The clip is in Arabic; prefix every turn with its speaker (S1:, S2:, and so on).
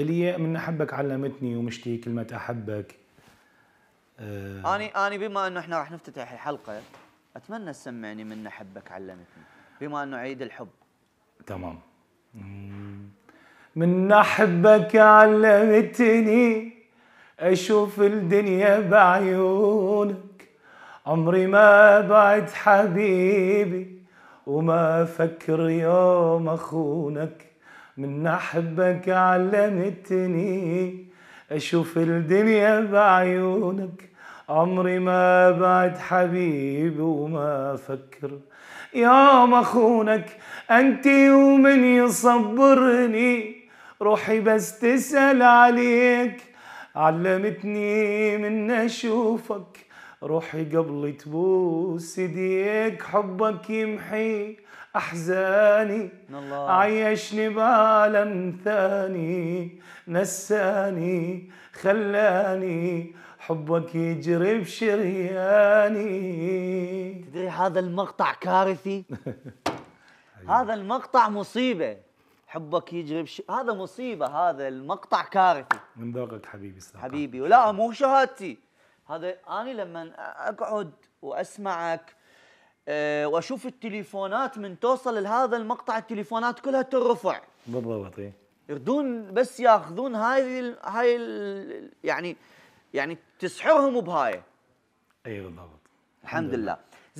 S1: اللي من احبك علمتني ومشتي كلمه احبك آه
S2: اني اني بما انه احنا راح نفتتح الحلقه اتمنى تسمعني من احبك علمتني بما انه عيد الحب
S1: تمام من احبك علمتني اشوف الدنيا بعيونك عمري ما بعد حبيبي وما افكر يوم اخونك من أحبك علمتني أشوف الدنيا بعيونك عمري ما بعد حبيبي وما أفكر يا أخونك أنت يوم يصبرني روحي بس تسأل عليك علمتني من أشوفك روحي قبل تبوس ايديك حبك يمحي احزاني الله. عيشني بعالم ثاني نساني خلاني حبك يجري بشرياني تدري هذا المقطع كارثي
S2: هذا المقطع مصيبه حبك يجري بش... هذا مصيبه هذا المقطع كارثي من ذوقك حبيبي صراحة. حبيبي ولا مو شهادتي هذا أنا لما أقعد وأسمعك آه، واشوف التليفونات من توصل لهذا المقطع التليفونات كلها ترفع
S1: بالضبط إيه.
S2: يردون بس ياخذون هذه ال هاي ال يعني يعني تسحرهم بهاي اي بالضبط الحمد لله